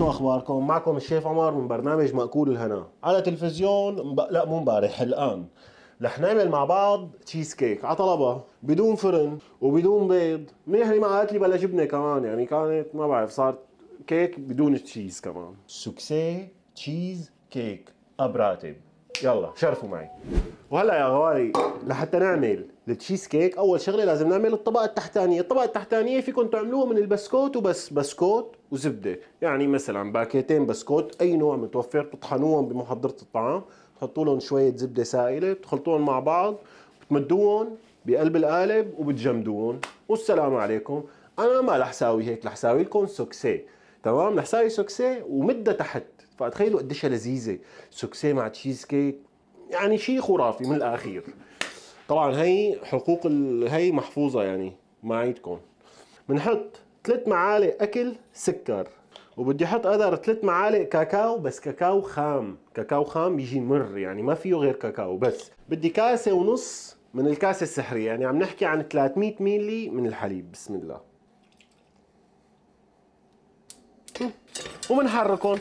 شو اخباركم؟ معكم الشيف عمر من برنامج مأكول الهنا، على تلفزيون مب... لا مو امبارح الان. رح نعمل مع بعض تشيز كيك على طلبه بدون فرن وبدون بيض، منيح اللي قالت لي بلا جبنه كمان يعني كانت ما بعرف صارت كيك بدون تشيز كمان. سوكسي تشيز كيك ابراتب يلا شرفوا معي وهلا يا غواري لحتى نعمل التشيز كيك اول شغله لازم نعمل الطبقه التحتانيه الطبقه التحتانيه فيكم تعملوها من البسكوت وبس بسكوت وزبده يعني مثلا باكيتين بسكوت اي نوع متوفر بتطحنوهم بمحضره الطعام تحطوا لهم شويه زبده سائله بتخلطوهم مع بعض بتمدوهم بقلب القالب وبتجمدوهم والسلام عليكم انا ما رح ساوي هيك رح ساوي لكم سوكسيه تمام رح ساوي سوكسي ومدها تحت فتخيلوا قديش لذيذه سوكسي مع تشيز كيك يعني شيء خرافي من الاخير طبعا هي حقوق ال... هي محفوظه يعني عيدكم بنحط ثلاث معالق اكل سكر وبدي احط قدر ثلاث معالق كاكاو بس كاكاو خام كاكاو خام بيجي مر يعني ما فيه غير كاكاو بس بدي كاسه ونص من الكاسه السحريه يعني عم نحكي عن 300 ميلي من الحليب بسم الله ومنحركهم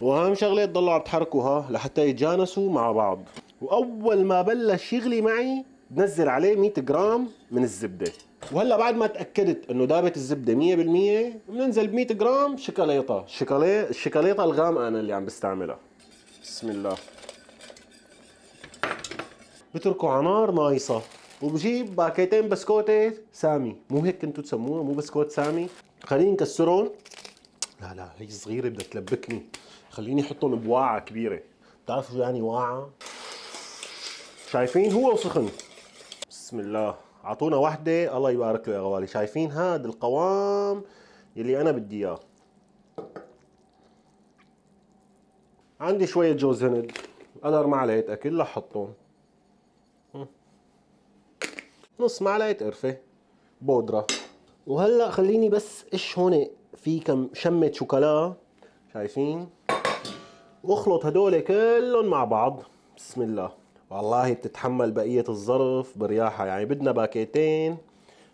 واهم شغله تضلوا عم تحركوها لحتى يتجانسوا مع بعض واول ما بلش يغلي معي بنزل عليه 100 جرام من الزبده وهلا بعد ما تاكدت انه دابت الزبده 100% بننزل ب 100 جرام شوكولاته شوكولاته الشوكولاته الغامقه انا اللي عم بستعملها بسم الله بتركه على نار نايصه وبجيب باكيتين بسكوتة سامي مو هيك كنتوا تسموها مو بسكوت سامي خليني نكسرهم لا لا هي صغيرة بدها تلبكني خليني احطهم بواعة كبيرة بتعرفوا شو يعني واعة؟ شايفين هو وسخن بسم الله اعطونا وحدة الله يبارك له يا غوالي شايفين هذا القوام يلي انا بدي اياه عندي شوية جوز هند قدر ما عليه اكل لحطهم نص معلقه قرفه بودره وهلا خليني بس اش هون في كم شمه شوكولا شايفين واخلط هدول كلهم مع بعض بسم الله والله بتتحمل بقيه الظرف برياحه يعني بدنا باكيتين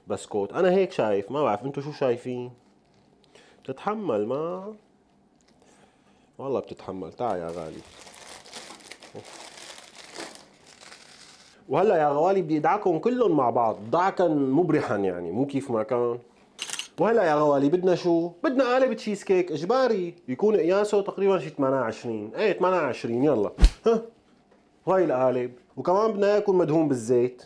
بسكوت انا هيك شايف ما بعرف انتم شو شايفين بتتحمل ما والله بتتحمل تعال يا غالي وهلا يا غوالي بدي ادعكم كلهم مع بعض دعكا مبرحا يعني مو كيف ما كان وهلا يا غوالي بدنا شو؟ بدنا قالب تشيز كيك اجباري يكون قياسه تقريبا شي 28 ايه 28 يلا ها هاي القالب وكمان بدنا يكون مدهون بالزيت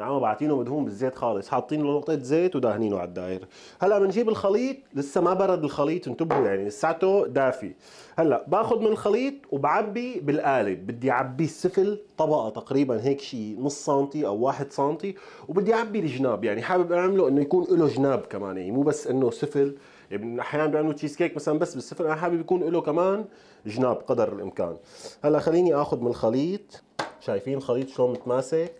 نعم بعتينه مدهون بالزيت خالص حاطين له نقطه زيت ودهنينه على الدائره هلا بنجيب الخليط لسه ما برد الخليط انتبهوا يعني لساته دافي هلا باخذ من الخليط وبعبي بالقالب بدي اعبي السفل طبقه تقريبا هيك شيء نص سنتي او واحد سنتي وبدي اعبي الجناب يعني حابب اعمله انه يكون له جناب كمان يعني مو بس انه سفل يعني احيانا بيعملوا تشيز كيك مثلا بس بالسفل انا حابب يكون له كمان جناب قدر الامكان هلا خليني اخذ من الخليط شايفين الخليط شلون متماسك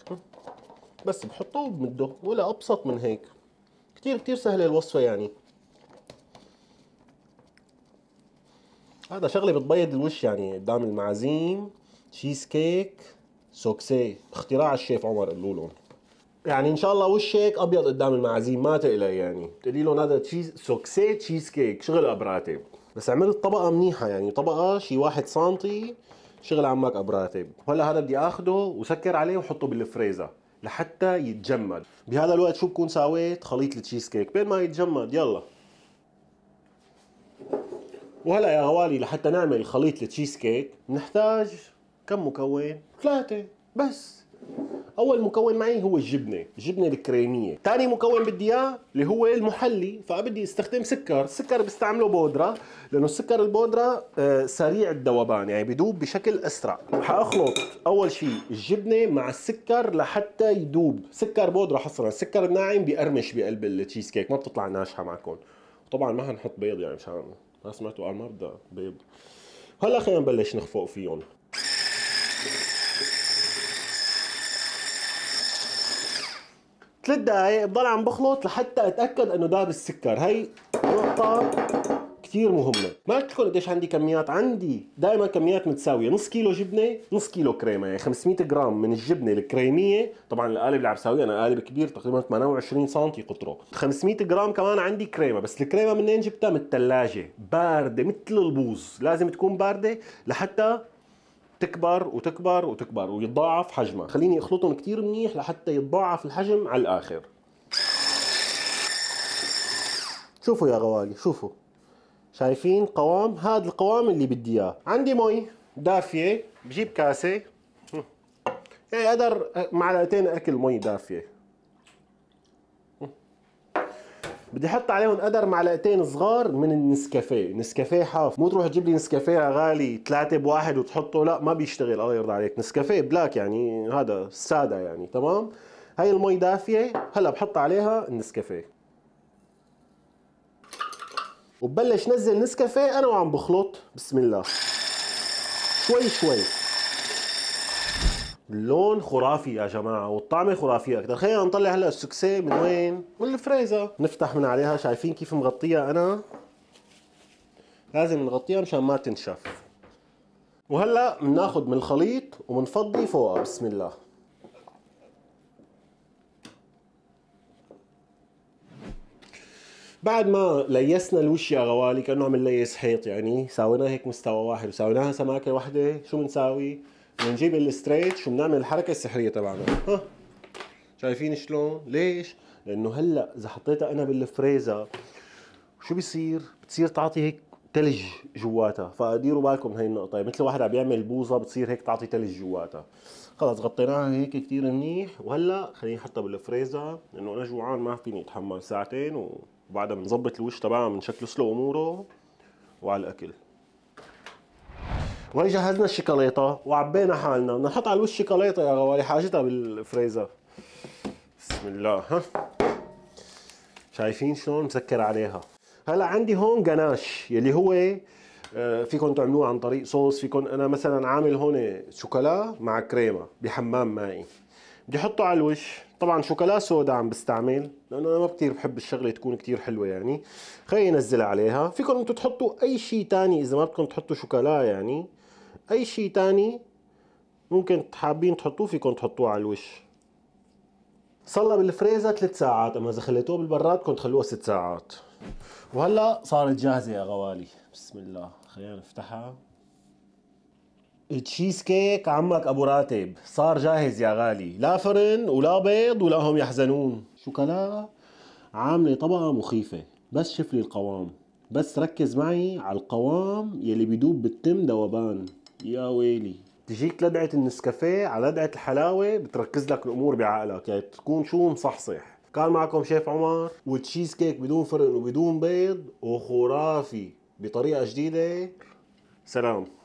بس بحطوه وبمده ولا ابسط من هيك كثير كثير سهله الوصفه يعني هذا شغله بتبيض الوش يعني قدام المعازيم تشيز كيك سوكسي اختراع الشيف عمر قالوا لهم يعني ان شاء الله وشك ابيض قدام المعازيم ما تقلق يعني تقولي لهم هذا تشيز سوكسي تشيز كيك شغل ابراتي بس عملت طبقه منيحه يعني طبقه شي واحد سنتي شغل عمك ابراتب هلا هذا بدي اخده وسكر عليه وحطه بالفريزر لحتى يتجمد بهذا الوقت شو بكون ساويت خليط التشيز كيك بين ما يتجمد يلا وهلا يا غوالي لحتى نعمل خليط التشيز كيك بنحتاج كم مكون ثلاثة بس اول مكون معي هو الجبنه الجبنه الكريميه ثاني مكون بدي اياه اللي هو المحلي فبدي استخدم سكر السكر بستعمله بودره لانه السكر البودره آه، سريع الذوبان يعني بيدوب بشكل اسرع حاخلط اول شيء الجبنه مع السكر لحتى يدوب سكر بودره حصرا السكر الناعم بيقرمش بقلب التشيز كيك ما بتطلع ناشفه معكم طبعا ما هنحط بيض يعني مشان ما سمعتوا قال ما بدها بيض هلا خلينا نبلش نخفق فيهم ثلاث دقائق بضل عم بخلط لحتى اتاكد انه داب السكر هي نقطه كثير مهمة، ما قلت لكم قديش عندي كميات، عندي دائما كميات متساوية، نص كيلو جبنة، نص كيلو كريمة، يعني 500 جرام من الجبنة الكريمية، طبعا القالب اللي عم بساويه انا قالب كبير تقريبا 28 سم قطره، 500 جرام كمان عندي كريمة، بس الكريمة منين جبتها؟ من الثلاجة، باردة مثل البوز، لازم تكون باردة لحتى تكبر وتكبر وتكبر ويتضاعف حجمها خليني اخلطهم كتير منيح لحتى يتضاعف الحجم على الاخر شوفوا يا غوالي شوفوا شايفين قوام هذا القوام اللي بدي اياه عندي مي دافيه بجيب كاسه يعني إيه، قدر معلقتين اكل مي دافيه بدي احط عليهم قدر معلقتين صغار من النسكافيه نسكافيه حاف مو تروح تجيب لي نسكافيه غالي ثلاثة بواحد وتحطه لا ما بيشتغل الله يرضى عليك نسكافيه بلاك يعني هذا الساده يعني تمام هاي المي دافيه هلا بحط عليها النسكافيه وببلش نزل نسكافيه انا وعم بخلط بسم الله شوي شوي اللون خرافي يا جماعه والطعمه خرافيه اكثر خلينا نطلع هلا السكسي من وين من الفريزر نفتح من عليها شايفين كيف مغطيها انا لازم نغطيها مشان ما تنشف وهلا بناخذ من الخليط وبنفضي فوقها بسم الله بعد ما ليسنا الوش يا غوالي كانه عم نليس حيط يعني ساويناها هيك مستوى واحد وساويناها سماكه واحده شو بنساوي بنجيب الستريتش وبنعمل الحركه السحريه تبعنا ها شايفين شلون ليش لانه هلا اذا حطيتها انا بالفريزر شو بيصير بتصير تعطي هيك ثلج جواتها فديروا بالكم هي النقطه يعني مثل واحد عم بيعمل بوظه بتصير هيك تعطي ثلج جواتها خلص غطيناها هيك كثير منيح وهلا خليني احطها بالفريزر لانه انا جوعان ما فيني اتحمل ساعتين وبعدها بنظبط الوش تبعها بنشكل سلو اموره وعلى الاكل وهي جهزنا الشيكولاته وعبينا حالنا بدنا نحط على الوش شيكولاته يا غوالي حاجتها بالفريزر بسم الله ها شايفين شلون مسكر عليها هلا عندي هون جناش يلي هو آه، فيكم تعملوه عن طريق صوص فيكم انا مثلا عامل هون شوكولا مع كريمه بحمام مائي بدي احطه على الوش طبعا شوكولا سودا عم بستعمل لانه انا ما كثير بحب الشغله تكون كثير حلوه يعني خليني انزلها عليها فيكم انتم تحطوا اي شيء ثاني اذا ما بدكم تحطوا شوكولا يعني اي شيء تاني ممكن حابين تحطوه فيكم تحطوه على الوش صار بالفريزر ثلاث ساعات اما اذا خليتوه بالبراد كنت تخلوها ست ساعات وهلا صارت جاهزه يا غوالي بسم الله خلينا نفتحها تشيز كيك عمك ابو راتب صار جاهز يا غالي لا فرن ولا بيض ولا هم يحزنون شو كلا عامله طبقه مخيفه بس شف لي القوام بس ركز معي على القوام يلي بيدوب بالتم دوبان يا ويلي تجيك لدعة النسكافيه على لدعة الحلاوة بتركز لك الأمور بعقلك يعني تكون شو مصحصح كان معكم شيف عمر وتشيز كيك بدون فرن وبدون بيض وخرافي بطريقة جديدة سلام